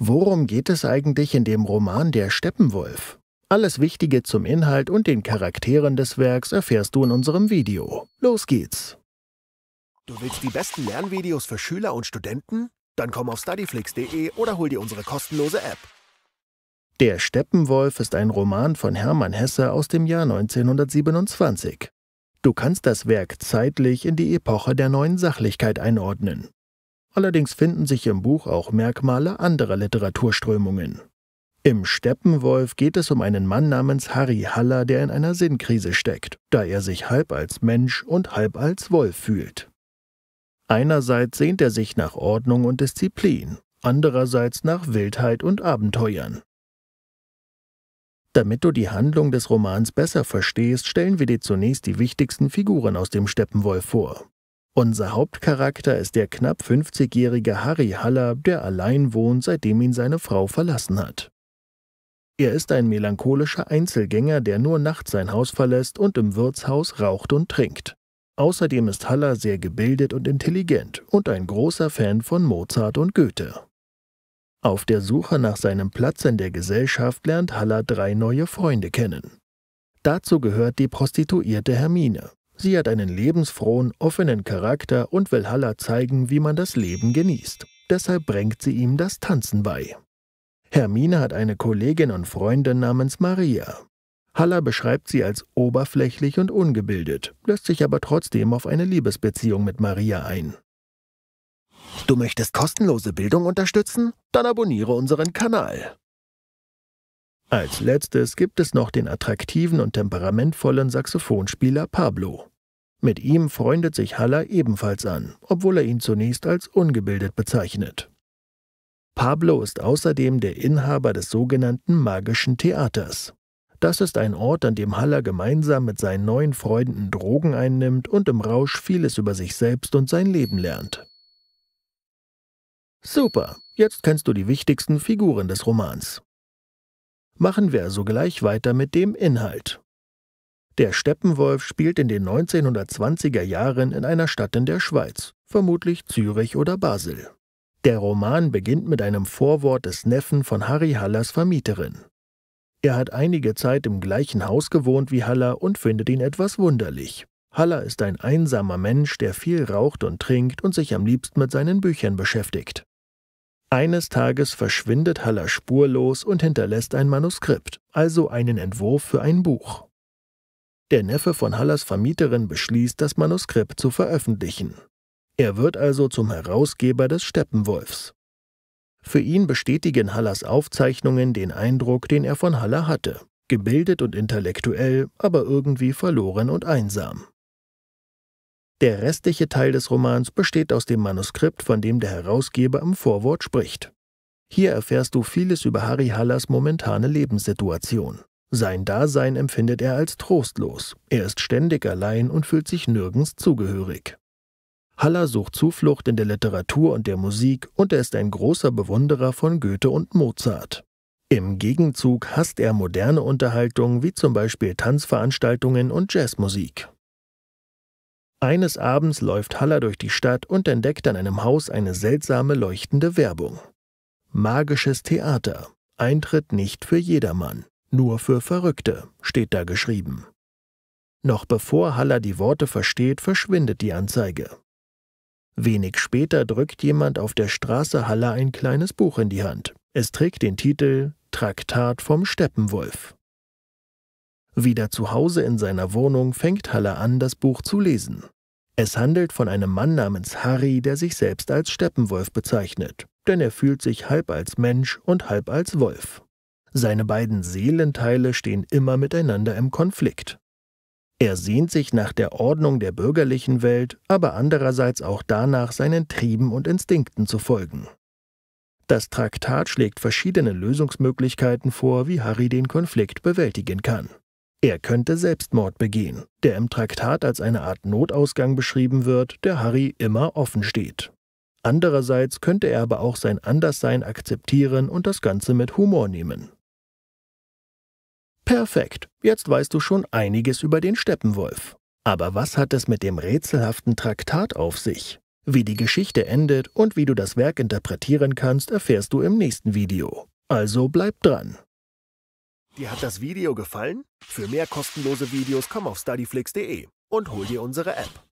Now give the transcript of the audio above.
Worum geht es eigentlich in dem Roman Der Steppenwolf? Alles Wichtige zum Inhalt und den Charakteren des Werks erfährst du in unserem Video. Los geht's! Du willst die besten Lernvideos für Schüler und Studenten? Dann komm auf studyflix.de oder hol dir unsere kostenlose App. Der Steppenwolf ist ein Roman von Hermann Hesse aus dem Jahr 1927. Du kannst das Werk zeitlich in die Epoche der neuen Sachlichkeit einordnen. Allerdings finden sich im Buch auch Merkmale anderer Literaturströmungen. Im Steppenwolf geht es um einen Mann namens Harry Haller, der in einer Sinnkrise steckt, da er sich halb als Mensch und halb als Wolf fühlt. Einerseits sehnt er sich nach Ordnung und Disziplin, andererseits nach Wildheit und Abenteuern. Damit du die Handlung des Romans besser verstehst, stellen wir dir zunächst die wichtigsten Figuren aus dem Steppenwolf vor. Unser Hauptcharakter ist der knapp 50-jährige Harry Haller, der allein wohnt, seitdem ihn seine Frau verlassen hat. Er ist ein melancholischer Einzelgänger, der nur nachts sein Haus verlässt und im Wirtshaus raucht und trinkt. Außerdem ist Haller sehr gebildet und intelligent und ein großer Fan von Mozart und Goethe. Auf der Suche nach seinem Platz in der Gesellschaft lernt Haller drei neue Freunde kennen. Dazu gehört die Prostituierte Hermine, Sie hat einen lebensfrohen, offenen Charakter und will Halla zeigen, wie man das Leben genießt. Deshalb bringt sie ihm das Tanzen bei. Hermine hat eine Kollegin und Freundin namens Maria. Halla beschreibt sie als oberflächlich und ungebildet, lässt sich aber trotzdem auf eine Liebesbeziehung mit Maria ein. Du möchtest kostenlose Bildung unterstützen? Dann abonniere unseren Kanal. Als letztes gibt es noch den attraktiven und temperamentvollen Saxophonspieler Pablo. Mit ihm freundet sich Haller ebenfalls an, obwohl er ihn zunächst als ungebildet bezeichnet. Pablo ist außerdem der Inhaber des sogenannten Magischen Theaters. Das ist ein Ort, an dem Haller gemeinsam mit seinen neuen Freunden Drogen einnimmt und im Rausch vieles über sich selbst und sein Leben lernt. Super, jetzt kennst du die wichtigsten Figuren des Romans. Machen wir also gleich weiter mit dem Inhalt. Der Steppenwolf spielt in den 1920er Jahren in einer Stadt in der Schweiz, vermutlich Zürich oder Basel. Der Roman beginnt mit einem Vorwort des Neffen von Harry Hallers Vermieterin. Er hat einige Zeit im gleichen Haus gewohnt wie Haller und findet ihn etwas wunderlich. Haller ist ein einsamer Mensch, der viel raucht und trinkt und sich am liebsten mit seinen Büchern beschäftigt. Eines Tages verschwindet Haller spurlos und hinterlässt ein Manuskript, also einen Entwurf für ein Buch. Der Neffe von Hallers Vermieterin beschließt, das Manuskript zu veröffentlichen. Er wird also zum Herausgeber des Steppenwolfs. Für ihn bestätigen Hallers Aufzeichnungen den Eindruck, den er von Haller hatte, gebildet und intellektuell, aber irgendwie verloren und einsam. Der restliche Teil des Romans besteht aus dem Manuskript, von dem der Herausgeber im Vorwort spricht. Hier erfährst du vieles über Harry Hallers momentane Lebenssituation. Sein Dasein empfindet er als trostlos, er ist ständig allein und fühlt sich nirgends zugehörig. Haller sucht Zuflucht in der Literatur und der Musik und er ist ein großer Bewunderer von Goethe und Mozart. Im Gegenzug hasst er moderne Unterhaltung wie zum Beispiel Tanzveranstaltungen und Jazzmusik. Eines Abends läuft Haller durch die Stadt und entdeckt an einem Haus eine seltsame leuchtende Werbung. Magisches Theater. Eintritt nicht für jedermann, nur für Verrückte, steht da geschrieben. Noch bevor Haller die Worte versteht, verschwindet die Anzeige. Wenig später drückt jemand auf der Straße Haller ein kleines Buch in die Hand. Es trägt den Titel Traktat vom Steppenwolf. Wieder zu Hause in seiner Wohnung fängt Haller an, das Buch zu lesen. Es handelt von einem Mann namens Harry, der sich selbst als Steppenwolf bezeichnet, denn er fühlt sich halb als Mensch und halb als Wolf. Seine beiden Seelenteile stehen immer miteinander im Konflikt. Er sehnt sich nach der Ordnung der bürgerlichen Welt, aber andererseits auch danach, seinen Trieben und Instinkten zu folgen. Das Traktat schlägt verschiedene Lösungsmöglichkeiten vor, wie Harry den Konflikt bewältigen kann. Er könnte Selbstmord begehen, der im Traktat als eine Art Notausgang beschrieben wird, der Harry immer offen steht. Andererseits könnte er aber auch sein Anderssein akzeptieren und das Ganze mit Humor nehmen. Perfekt, jetzt weißt du schon einiges über den Steppenwolf. Aber was hat es mit dem rätselhaften Traktat auf sich? Wie die Geschichte endet und wie du das Werk interpretieren kannst, erfährst du im nächsten Video. Also bleib dran! Dir hat das Video gefallen? Für mehr kostenlose Videos komm auf studyflix.de und hol dir unsere App.